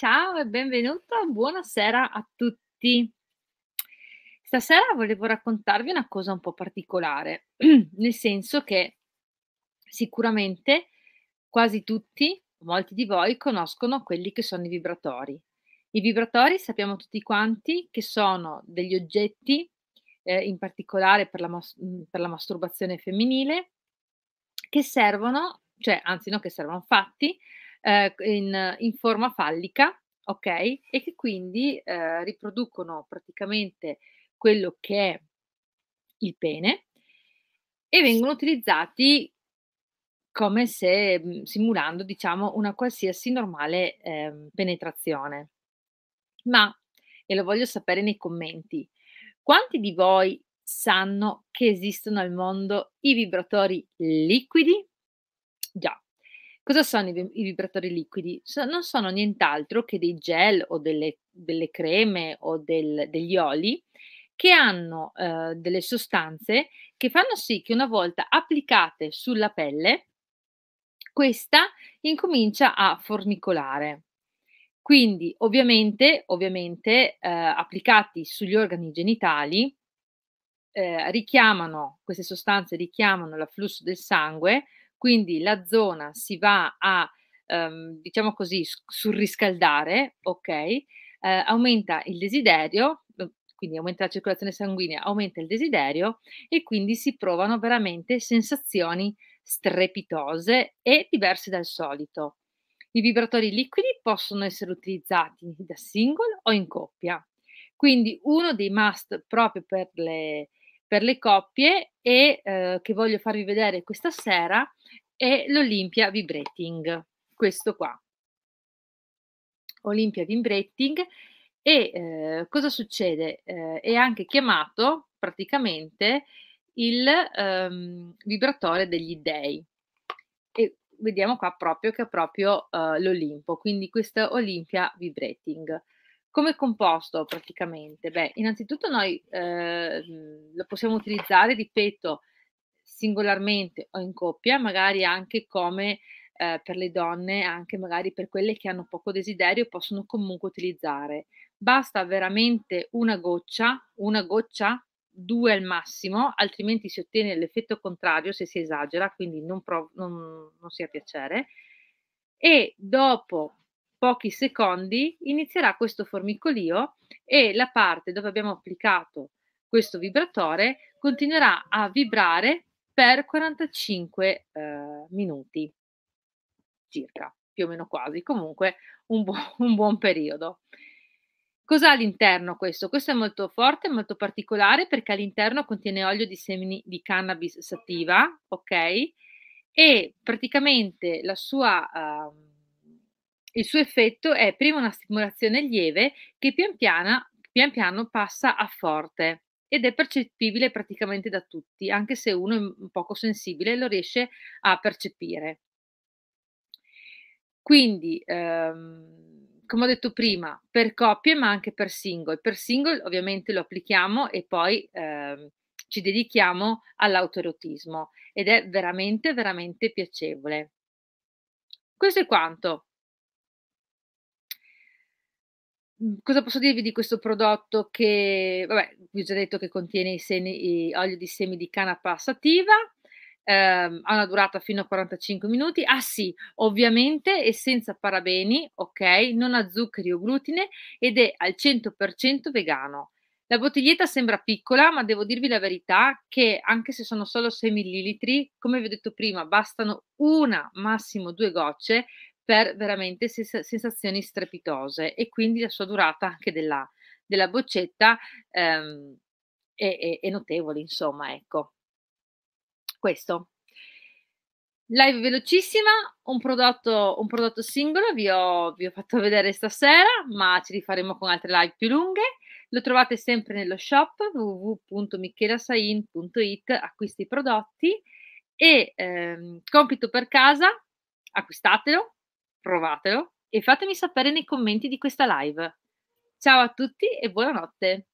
Ciao e benvenuto, buonasera a tutti. Stasera volevo raccontarvi una cosa un po' particolare, nel senso che sicuramente quasi tutti, molti di voi, conoscono quelli che sono i vibratori. I vibratori sappiamo tutti quanti che sono degli oggetti, eh, in particolare per la, mas- mm, per la masturbazione femminile, che servono, cioè anzi no, che servono fatti eh, in, in, forma fallica, ok? E che quindi eh, riproducono praticamente quello che è il pene e vengono utilizzati come se mm, simulando, diciamo, una qualsiasi normale eh, penetrazione. Ma, e lo voglio sapere nei commenti, quanti di voi sanno che esistono al mondo i vibratori liquidi? Già, Cosa sono i, i vibratori liquidi? So, non sono nient'altro che dei gel o delle, delle creme o del, degli oli che hanno eh, delle sostanze che fanno sì che una volta applicate sulla pelle, questa incomincia a formicolare. Quindi ovviamente, ovviamente eh, applicati sugli organi genitali, eh, richiamano, queste sostanze richiamano l'afflusso del sangue, quindi la zona si va a, ehm, diciamo così, surriscaldare, ok? Eh, aumenta il desiderio, eh, quindi aumenta la circolazione sanguigna, aumenta il desiderio e quindi si provano veramente sensazioni strepitose e diverse dal solito. I vibratori liquidi possono essere utilizzati da single o in coppia. Quindi uno dei must proprio per le per le coppie e eh, che voglio farvi vedere questa sera è l'Olympia Vibrating, questo qua. Olympia Vibrating e eh, cosa succede? Eh, è anche chiamato praticamente il ehm, vibratore degli dei. E vediamo qua proprio che è proprio eh, l'Olimpo, quindi questa Olympia Vibrating. Come composto praticamente? Beh, innanzitutto noi eh, lo possiamo utilizzare, ripeto, singolarmente o in coppia, magari anche come eh, per le donne, anche magari per quelle che hanno poco desiderio, possono comunque utilizzare. Basta veramente una goccia, una goccia, due al massimo, altrimenti si ottiene l'effetto contrario se si esagera, quindi non, prov- non, non si piacere. E dopo pochi secondi inizierà questo formicolio e la parte dove abbiamo applicato questo vibratore continuerà a vibrare per 45 eh, minuti circa, più o meno quasi, comunque un, bu- un buon periodo. Cos'ha all'interno questo? Questo è molto forte, molto particolare perché all'interno contiene olio di semini di cannabis sativa, ok? E praticamente la sua... Uh, il suo effetto è prima una stimolazione lieve che pian, piana, pian piano passa a forte ed è percepibile praticamente da tutti, anche se uno è un poco sensibile lo riesce a percepire. Quindi, ehm, come ho detto prima, per coppie ma anche per single. Per single ovviamente lo applichiamo e poi ehm, ci dedichiamo all'autoerotismo ed è veramente, veramente piacevole. Questo è quanto. Mhmm, cosa posso dirvi di questo prodotto che, vabbè, vi ho già detto che contiene i semi, i olio di semi di canapa sativa, ehm, ha una durata fino a 45 minuti, ah sì, ovviamente è senza parabeni, ok, non ha zuccheri o glutine ed è al 100% vegano. La bottiglietta sembra piccola, ma devo dirvi la verità che anche se sono solo 6 millilitri, come vi ho detto prima, bastano una, massimo due gocce per veramente sens- sensazioni strepitose e quindi la sua durata anche della, della boccetta ehm, è, è, è notevole, insomma, ecco. Questo. Live velocissima, un prodotto, un prodotto singolo, vi ho, vi ho, fatto vedere stasera, ma ce li faremo con altre live più lunghe. Lo trovate sempre nello shop www.michelasain.it, acquisti i prodotti e ehm, compito per casa, acquistatelo, provatelo e fatemi sapere nei commenti di questa live. Ciao a tutti e buonanotte!